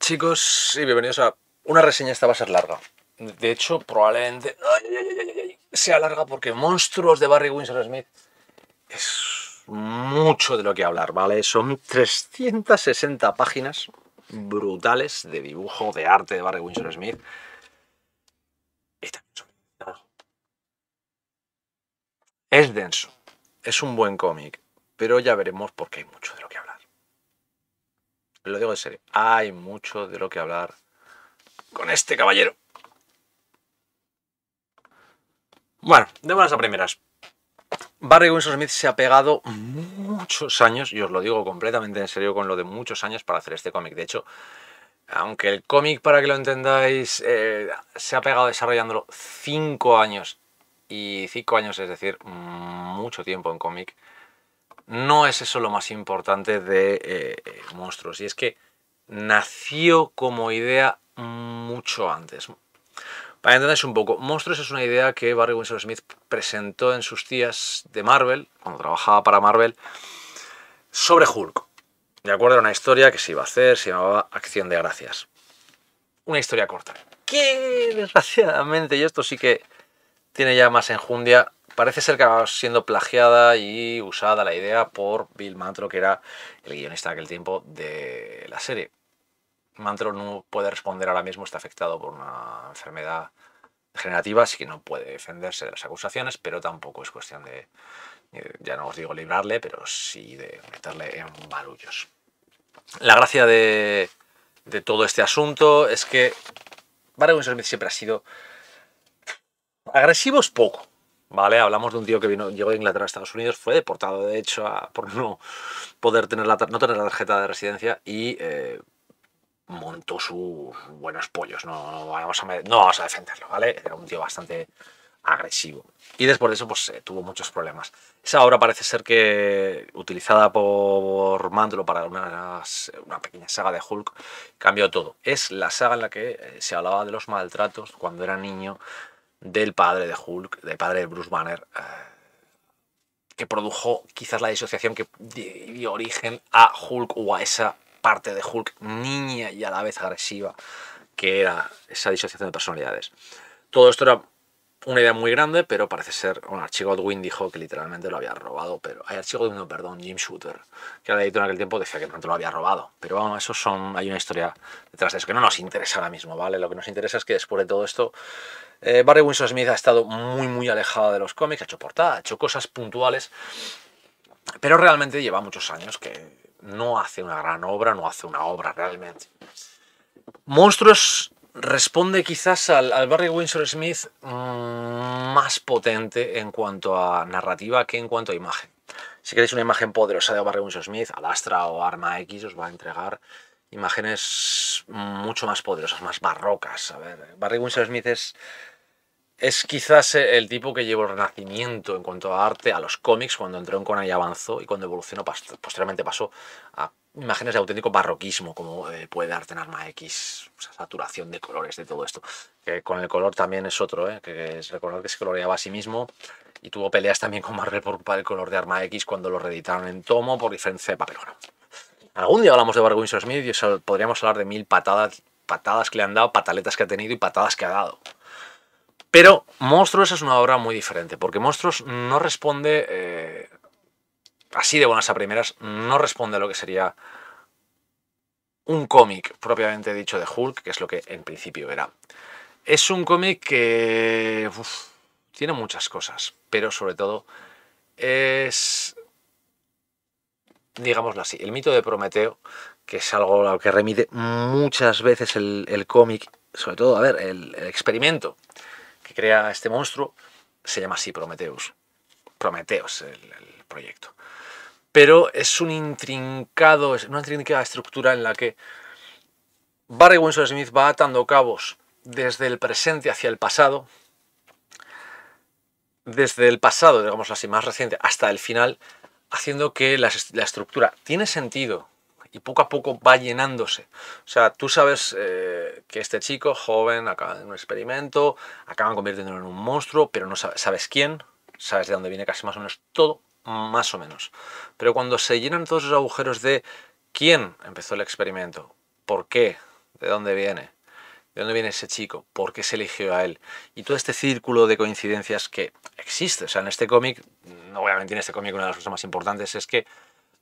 chicos y bienvenidos a una reseña, esta va a ser larga. De hecho, probablemente sea larga porque Monstruos de Barry Winsor Smith es mucho de lo que hablar, ¿vale? Son 360 páginas brutales de dibujo, de arte de Barry Winsor Smith. Es denso, es un buen cómic, pero ya veremos por qué hay mucho de lo digo en serio, hay mucho de lo que hablar con este caballero. Bueno, de buenas a primeras. Barry Winsor Smith se ha pegado muchos años, y os lo digo completamente en serio con lo de muchos años para hacer este cómic. De hecho, aunque el cómic, para que lo entendáis, eh, se ha pegado desarrollándolo cinco años, y cinco años es decir, mucho tiempo en cómic, no es eso lo más importante de eh, Monstruos. Y es que nació como idea mucho antes. Para entenderse un poco, Monstruos es una idea que Barry Windsor Smith presentó en sus días de Marvel, cuando trabajaba para Marvel, sobre Hulk. De acuerdo, a una historia que se iba a hacer, se llamaba Acción de Gracias. Una historia corta. Que desgraciadamente, y esto sí que tiene ya más enjundia, parece ser que va siendo plagiada y usada la idea por Bill Mantro, que era el guionista de aquel tiempo de la serie. Mantro no puede responder ahora mismo, está afectado por una enfermedad degenerativa, así que no puede defenderse de las acusaciones, pero tampoco es cuestión de, eh, ya no os digo librarle, pero sí de meterle en barullos. La gracia de, todo este asunto es que Barry Winsor Smith siempre ha sido agresivo es poco, ¿vale? Hablamos de un tío que vino, llegó de Inglaterra a Estados Unidos, fue deportado, de hecho, por no poder tener la, no tener la tarjeta de residencia y eh, montó sus buenos pollos. No, vamos a, no vamos a defenderlo, ¿vale? Era un tío bastante agresivo. Y después de eso, pues eh, tuvo muchos problemas. Esa obra parece ser que, utilizada por Mandlo para una, una, pequeña saga de Hulk, cambió todo. Es la saga en la que eh, se hablaba de los maltratos cuando era niño del padre de Hulk, del padre de Bruce Banner, eh, que produjo quizás la disociación que dio origen a Hulk o a esa parte de Hulk niña y a la vez agresiva, que era esa disociación de personalidades. Todo esto era una idea muy grande, pero parece ser, bueno, archivo Godwin dijo que literalmente lo había robado, pero hay Archie Godwin, perdón, Jim Shooter, que era editor en aquel tiempo, decía que pronto lo había robado, pero vamos, eso son, hay una historia detrás de eso que no nos interesa ahora mismo, ¿vale? Lo que nos interesa es que después de todo esto, eh, Barry Winsor Smith ha estado muy, muy alejado de los cómics, ha hecho portada, ha hecho cosas puntuales, pero realmente lleva muchos años que no hace una gran obra, no hace una obra realmente. Monstruos responde quizás al, Barry Windsor Smith mm, más potente en cuanto a narrativa que en cuanto a imagen. Si queréis una imagen poderosa de Barry Winsor Smith, Alastra o Arma X os va a entregar imágenes mucho más poderosas, más barrocas. A ver, Barry Winsor Smith es, quizás el tipo que llevó el renacimiento en cuanto a arte a los cómics cuando entró en Conan y avanzó y cuando evolucionó posteriormente pasó a imágenes de auténtico barroquismo, como eh, puede puede en Arma X, saturación de colores de todo esto. Que con el color también es otro, ¿eh? que es recordar que se coloreaba a sí mismo y tuvo peleas también con Marvel por el color de Arma X cuando lo reeditaron en tomo por diferencia de papel. algún día hablamos de Barry Smith y podríamos hablar de mil patadas, patadas que le han dado, pataletas que ha tenido y patadas que ha dado. Pero Monstruos es una obra muy diferente, porque Monstruos no responde eh, así de buenas a primeras, no responde a lo que sería un cómic propiamente dicho de Hulk, que es lo que en principio era. Es un cómic que tiene muchas cosas, pero sobre todo es, digámoslo así, el mito de Prometeo, que es algo a lo que remite muchas veces el, cómic, sobre todo, a ver, el, experimento que crea este monstruo se llama así Prometeus. Prometeos, el proyecto pero es un intrincado, es una intrincada estructura en la que Barry Winsor Smith va atando cabos desde el presente hacia el pasado, desde el pasado, digamos así, más reciente, hasta el final, haciendo que la, estructura tiene sentido y poco a poco va llenándose. O sea, tú sabes eh, que este chico joven acaba en un experimento, acaban convirtiéndolo en un monstruo, pero no sabes quién, sabes de dónde viene casi más o menos todo, más o menos. Pero cuando se llenan todos esos agujeros de quién empezó el experimento, por qué, de dónde viene, de dónde viene ese chico, por qué se eligió a él, y todo este círculo de coincidencias que existe. O sea, en este cómic, obviamente en este cómic una de las cosas más importantes es que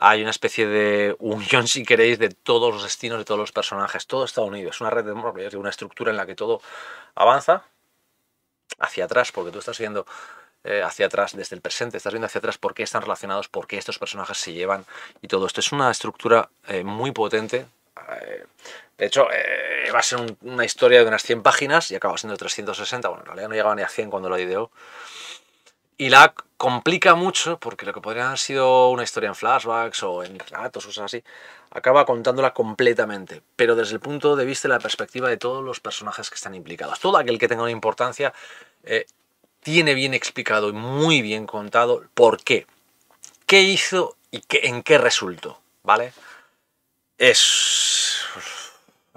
hay una especie de unión, si queréis, de todos los destinos de todos los personajes. Todo está unido. Es una red de una estructura en la que todo avanza hacia atrás, porque tú estás viendo eh, hacia atrás desde el presente, estás viendo hacia atrás por qué están relacionados, por qué estos personajes se llevan y todo esto. Es una estructura eh, muy potente. Eh, de hecho, va a ser una historia de unas 100 páginas y acaba siendo 360. Bueno, en realidad no llegaba ni a 100 cuando lo ideó. Y la complica mucho porque lo que podría haber sido una historia en flashbacks o en relatos, cosas así, acaba contándola completamente, pero desde el punto de vista y la perspectiva de todos los personajes que están implicados. Todo aquel que tenga una importancia tiene bien explicado y muy bien contado por qué, qué hizo y qué, en qué resultó, ¿vale? Es,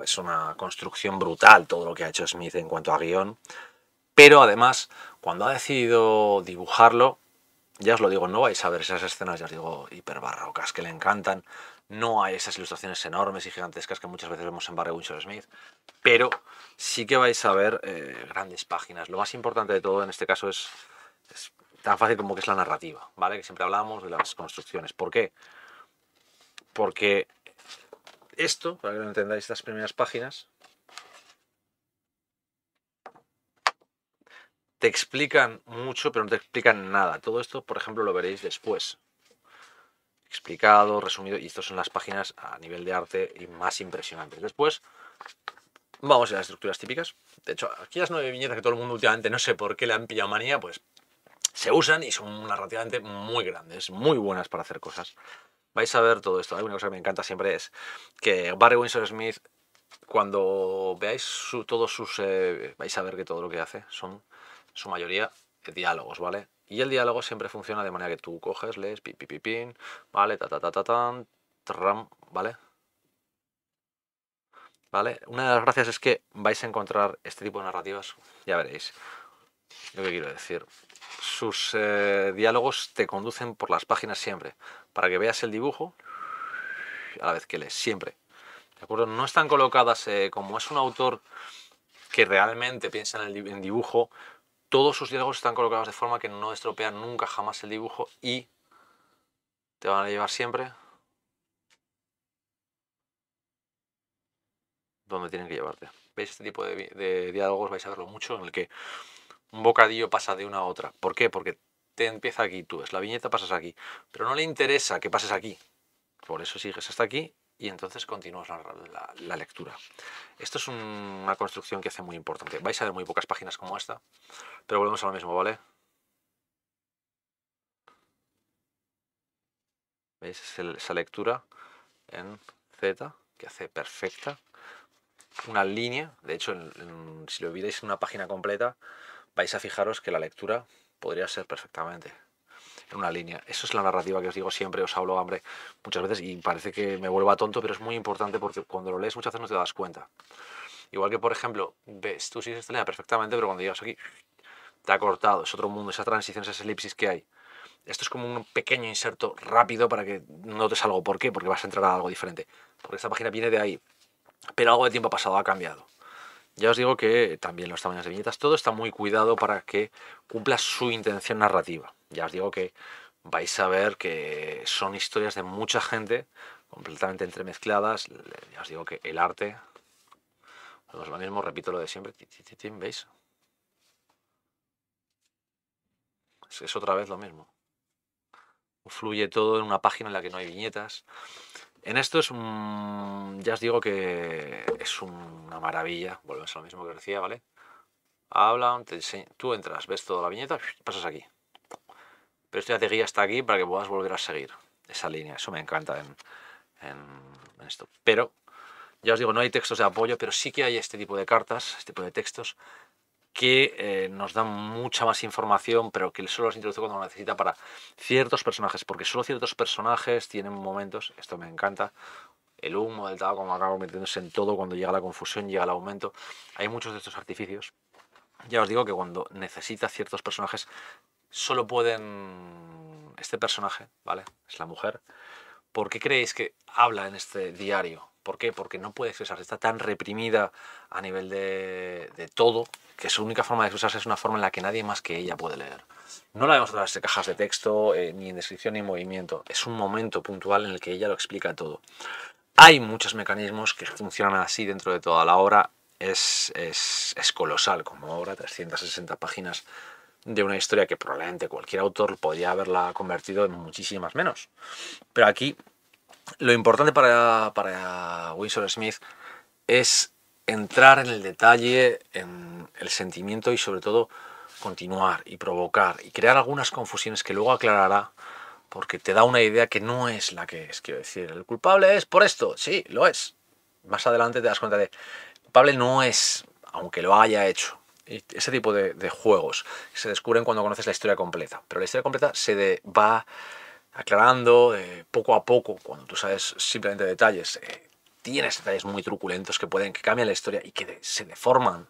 es una construcción brutal todo lo que ha hecho Smith en cuanto a guión, pero además, cuando ha decidido dibujarlo, ya os lo digo, no vais a ver esas escenas, ya os digo, hiperbarrocas que le encantan, no hay esas ilustraciones enormes y gigantescas que muchas veces vemos en Barry de Smith, pero sí que vais a ver eh, grandes páginas. Lo más importante de todo en este caso es, tan fácil como que es la narrativa, ¿vale? Que siempre hablábamos de las construcciones. ¿Por qué? Porque esto, para que lo entendáis, estas primeras páginas, te explican mucho, pero no te explican nada. Todo esto, por ejemplo, lo veréis después. Explicado, resumido, y estas son las páginas a nivel de arte y más impresionantes. Después, Vamos a las estructuras típicas. De hecho, aquellas nueve viñetas que todo el mundo últimamente no sé por qué le han pillado manía, pues se usan y son narrativamente muy grandes, muy buenas para hacer cosas. Vais a ver todo esto. Hay una cosa que me encanta siempre es que Barry Winsor Smith, cuando veáis todos sus... Eh, vais a ver que todo lo que hace son, su mayoría, eh, diálogos, ¿vale? Y el diálogo siempre funciona de manera que tú coges, lees, pipipipin ¿vale? Ta, ta, ta, ta, tan, tram, ¿vale? Una de las gracias es que vais a encontrar este tipo de narrativas, ya veréis lo que quiero decir. Sus eh, diálogos te conducen por las páginas siempre, para que veas el dibujo a la vez que lees, siempre. ¿De acuerdo? No están colocadas eh, como es un autor que realmente piensa en, el, en dibujo, todos sus diálogos están colocados de forma que no estropean nunca jamás el dibujo y te van a llevar siempre donde tienen que llevarte. ¿Veis? Este tipo de, diálogos vais a verlo mucho en el que un bocadillo pasa de una a otra. ¿Por qué? Porque te empieza aquí, tú es la viñeta, pasas aquí. Pero no le interesa que pases aquí. Por eso sigues hasta aquí y entonces continúas la, lectura. Esto es una construcción que hace muy importante. Vais a ver muy pocas páginas como esta, pero volvemos a lo mismo, ¿vale? ¿Veis? esa lectura en Z que hace perfecta una línea, de hecho, si lo vierais en una página completa, vais a fijaros que la lectura podría ser perfectamente en una línea. Eso es la narrativa que os digo siempre, os hablo hambre muchas veces y parece que me vuelva tonto, pero es muy importante porque cuando lo lees muchas veces no te das cuenta. Igual que, por ejemplo, ves, tú sigues esta línea perfectamente, pero cuando llegas aquí, te ha cortado, es otro mundo, esa transición, esas elipsis que hay. Esto es como un pequeño inserto rápido para que notes algo ¿Por qué? Porque vas a entrar a algo diferente. Porque esta página viene de ahí pero algo de tiempo pasado ha cambiado. Ya os digo que también los tamaños de viñetas, todo está muy cuidado para que cumpla su intención narrativa. Ya os digo que vais a ver que son historias de mucha gente completamente entremezcladas. Ya os digo que el arte, es lo mismo, repito lo de siempre, ¿veis? Es otra vez lo mismo. Fluye todo en una página en la que no hay viñetas. En esto es un, ya os digo que es una maravilla, volvemos a lo mismo que decía, ¿vale? Habla, tú entras, ves toda la viñeta, pasas aquí. Pero esto ya te guía hasta aquí para que puedas volver a seguir esa línea, eso me encanta en esto. Pero, ya os digo, no hay textos de apoyo, pero sí que hay este tipo de cartas, este tipo de textos que eh, nos dan mucha más información, pero que solo se introduce cuando necesita para ciertos personajes, porque solo ciertos personajes tienen momentos, esto me encanta, el humo del tabaco como acaba metiéndose en todo, cuando llega la confusión, llega el aumento, hay muchos de estos artificios. Ya os digo que cuando necesita ciertos personajes, solo pueden... Este personaje, ¿vale? Es la mujer. ¿Por qué creéis que habla en este diario? ¿Por qué? Porque no puede expresarse, está tan reprimida a nivel de, todo que su única forma de expresarse es una forma en la que nadie más que ella puede leer. No la vemos a través de cajas de texto, eh, ni en descripción, ni en movimiento. Es un momento puntual en el que ella lo explica todo. Hay muchos mecanismos que funcionan así dentro de toda la obra. Es, es colosal como obra, 360 páginas de una historia que probablemente cualquier autor podría haberla convertido en muchísimas menos. Pero aquí lo importante para, para Winsor Smith es entrar en el detalle, en el sentimiento y sobre todo continuar y provocar y crear algunas confusiones que luego aclarará porque te da una idea que no es la que es. Quiero decir, el culpable es por esto, sí, lo es. Más adelante te das cuenta de, el culpable no es, aunque lo haya hecho. ese tipo de, juegos se descubren cuando conoces la historia completa. Pero la historia completa se va aclarando eh, poco a poco, cuando tú sabes simplemente detalles, eh, tienes detalles muy truculentos que pueden, que cambien la historia y que se deforman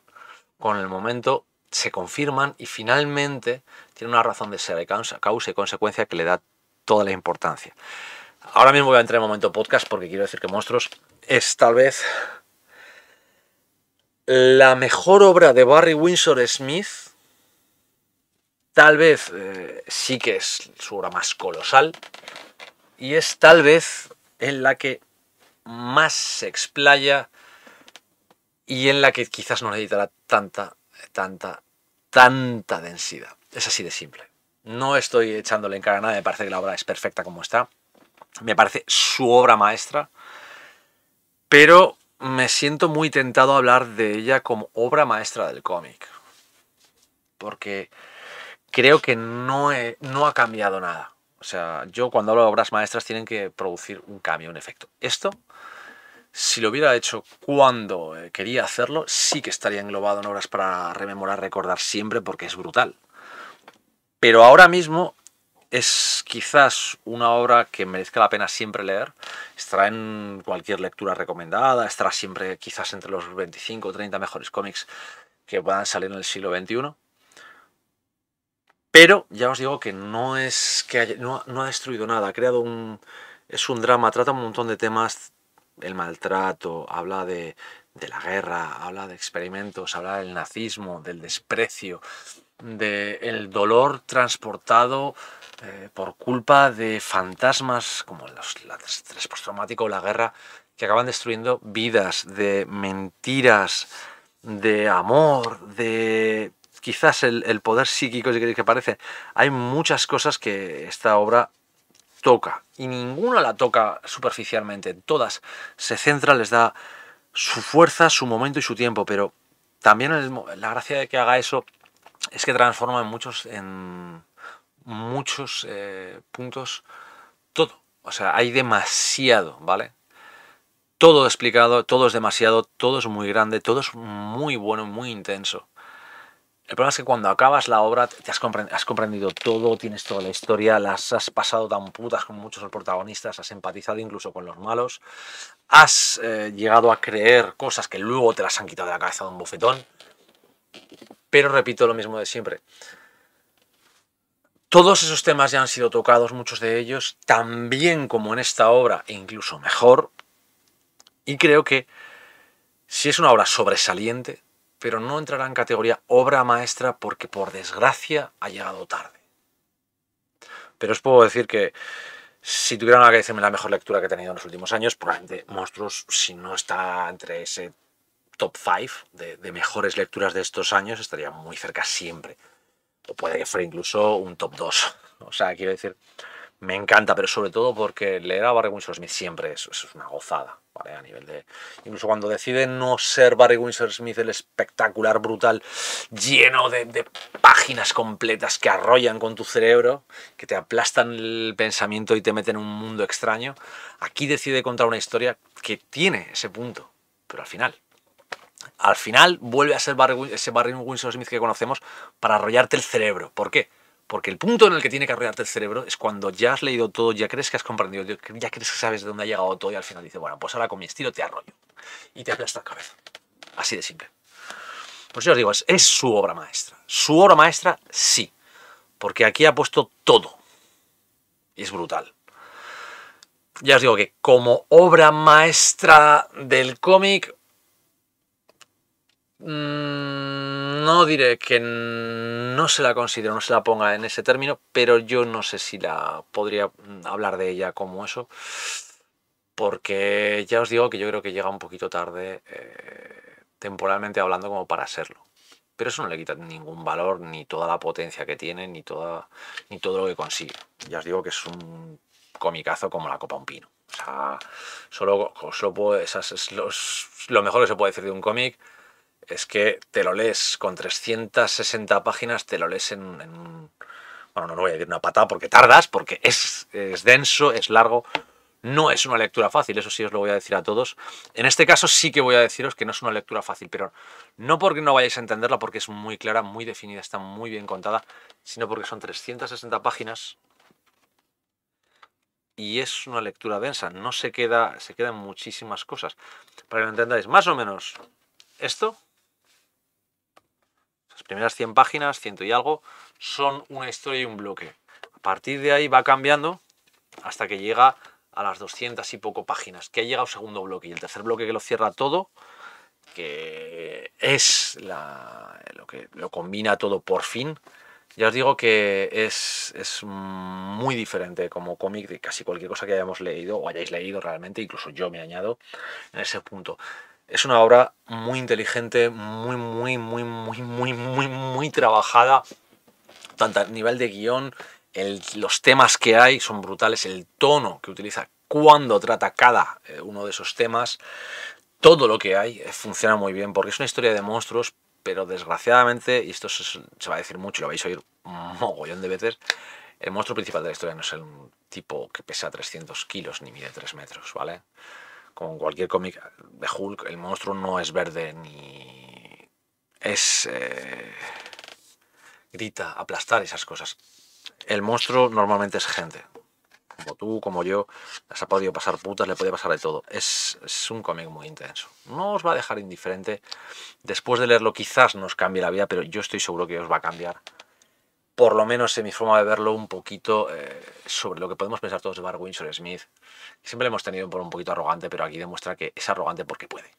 con el momento, se confirman y finalmente tiene una razón de ser, de causa, y consecuencia que le da toda la importancia. Ahora mismo voy a entrar en momento podcast porque quiero decir que Monstruos es tal vez la mejor obra de Barry Windsor Smith tal vez eh, sí que es su obra más colosal y es tal vez en la que más se explaya y en la que quizás no necesitará tanta, tanta, tanta densidad. Es así de simple. No estoy echándole en cara nada, me parece que la obra es perfecta como está. Me parece su obra maestra, pero me siento muy tentado a hablar de ella como obra maestra del cómic. Porque creo que no, no ha cambiado nada. O sea, yo cuando hablo de obras maestras tienen que producir un cambio, un efecto. Esto, si lo hubiera hecho cuando eh, quería hacerlo, sí que estaría englobado en obras para rememorar, recordar siempre, porque es brutal. Pero ahora mismo es quizás una obra que merezca la pena siempre leer. Estará en cualquier lectura recomendada, estará siempre quizás entre los 25 o 30 mejores cómics que puedan salir en el siglo XXI. Pero ya os digo que no es que no, ha destruido nada, ha creado un... es un drama, trata un montón de temas, el maltrato, habla de, la guerra, habla de experimentos, habla del nazismo, del desprecio, del dolor transportado eh, por culpa de fantasmas como los, la estrés la guerra que acaban destruyendo vidas, de mentiras, de amor, de quizás el, poder psíquico, si queréis que parece, hay muchas cosas que esta obra toca y ninguna la toca superficialmente, todas se centra, les da su fuerza, su momento y su tiempo, pero también la gracia de que haga eso es que transforma en muchos, en muchos eh, puntos todo. O sea, hay demasiado, ¿vale? Todo explicado, todo es demasiado, todo es muy grande, todo es muy bueno, muy intenso. El problema es que cuando acabas la obra te has comprendido, todo, tienes toda la historia, las has pasado tan putas con muchos los protagonistas, has empatizado incluso con los malos, has eh, llegado a creer cosas que luego te las han quitado de la cabeza de un bofetón. Pero repito lo mismo de siempre. Todos esos temas ya han sido tocados, muchos de ellos, también como en esta obra, e incluso mejor. Y creo que si es una obra sobresaliente, pero no entrará en categoría obra maestra porque por desgracia ha llegado tarde. Pero os puedo decir que si tuvieran que decirme la mejor lectura que he tenido en los últimos años, probablemente Monstruos, si no está entre ese top 5 de, de, mejores lecturas de estos años, estaría muy cerca siempre. O puede que fuera incluso un top 2. O sea, quiero decir, me encanta, pero sobre todo porque leer a Barry Winsor Smith siempre es, una gozada, ¿vale? A nivel de... Incluso cuando decide no ser Barry Winsor Smith el espectacular, brutal, lleno de, páginas completas que arrollan con tu cerebro, que te aplastan el pensamiento y te meten en un mundo extraño, aquí decide contar una historia que tiene ese punto, pero al final al final vuelve a ser ese Barry Winsor Smith que conocemos para arrollarte el cerebro. ¿Por qué? Porque el punto en el que tiene que arrollarte el cerebro es cuando ya has leído todo, ya crees que has comprendido, ya crees que sabes de dónde ha llegado todo y al final dice bueno, pues ahora con mi estilo te arroyo y te aplasta la cabeza. Así de simple. Pues yo os digo, es, es su obra maestra. Su obra maestra, sí. Porque aquí ha puesto todo. Y es brutal. Ya os digo que como obra maestra del cómic, Mm, no diré que no se la considero, no se la ponga en ese término, pero yo no sé si la podría mm, hablar de ella como eso, porque ya os digo que yo creo que llega un poquito tarde, eh, temporalmente hablando, como para serlo. Pero eso no le quita ningún valor, ni toda la potencia que tiene, ni, toda, ni todo lo que consigue. Ya os digo que es un cómicazo como la copa un pino. O sea, solo, lo mejor que se puede decir de un cómic es que te lo lees con 360 páginas, te lo lees en, bueno, no, lo voy a decir una patada porque tardas, porque es, es, denso, es largo, no es una lectura fácil, eso sí os lo voy a decir a todos. En este caso sí que voy a deciros que no es una lectura fácil, pero no porque no vayáis a entenderla, porque es muy clara, muy definida, está muy bien contada, sino porque son 360 páginas y es una lectura densa, no se queda, se quedan muchísimas cosas. Para que lo entendáis, más o menos esto primeras 100 páginas, ciento y algo, son una historia y un bloque. A partir de ahí va cambiando hasta que llega a las 200 y poco páginas, que ha llegado segundo bloque. Y el tercer bloque que lo cierra todo, que es lo que lo combina todo por fin, ya os digo que es, es muy diferente como cómic de casi cualquier cosa que hayamos leído o hayáis leído realmente, incluso yo me añado en ese punto. Es una obra muy inteligente, muy, muy, muy, muy, muy, muy, muy trabajada, tanto a nivel de guión, los temas que hay son brutales, el tono que utiliza, cuando trata cada eh, uno de esos temas, todo lo que hay eh, funciona muy bien, porque es una historia de monstruos, pero desgraciadamente, y esto se, va a decir mucho, lo vais a oír un mogollón de veces, el monstruo principal de la historia no es el tipo que pesa 300 kilos ni mide 3 metros, ¿vale? con cualquier cómic de Hulk, el monstruo no es verde ni es... Eh, grita, aplastar esas cosas. El monstruo normalmente es gente. Como tú, como yo, las ha podido pasar putas, le puede pasar de todo. Es, es un cómic muy intenso. No os va a dejar indiferente. Después de leerlo quizás nos cambie la vida, pero yo estoy seguro que os va a cambiar por lo menos en mi forma de verlo, un poquito eh, sobre lo que podemos pensar todos de Barry Winsor Smith. Siempre lo hemos tenido por un poquito arrogante, pero aquí demuestra que es arrogante porque puede.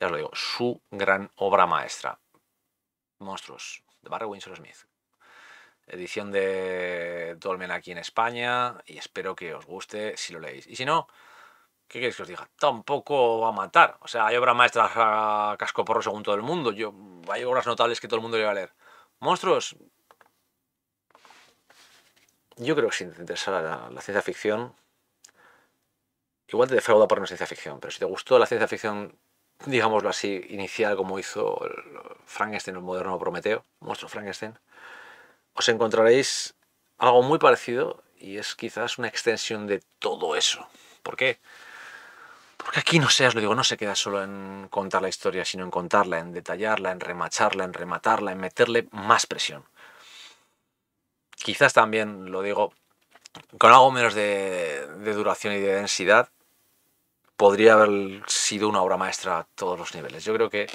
Ya os lo digo, su gran obra maestra. Monstruos, de Barry Winsor Smith. Edición de Dolmen aquí en España y espero que os guste si lo leéis. Y si no, ¿qué queréis que os diga? Tampoco va a matar. O sea, hay obras maestras a casco porro según todo el mundo. Yo, hay obras notables que todo el mundo le va a leer. Monstruos. Yo creo que si te interesa la, ciencia ficción, igual te defrauda por una ciencia ficción, pero si te gustó la ciencia ficción, digámoslo así, inicial como hizo Frankenstein, el moderno Prometeo, monstruo Frankenstein, os encontraréis algo muy parecido y es quizás una extensión de todo eso. ¿Por qué? porque aquí no seas, lo digo, no se queda solo en contar la historia, sino en contarla, en detallarla, en remacharla, en rematarla, en meterle más presión. Quizás también, lo digo, con algo menos de duración y de densidad, podría haber sido una obra maestra a todos los niveles. Yo creo que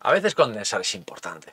a veces condensar es importante.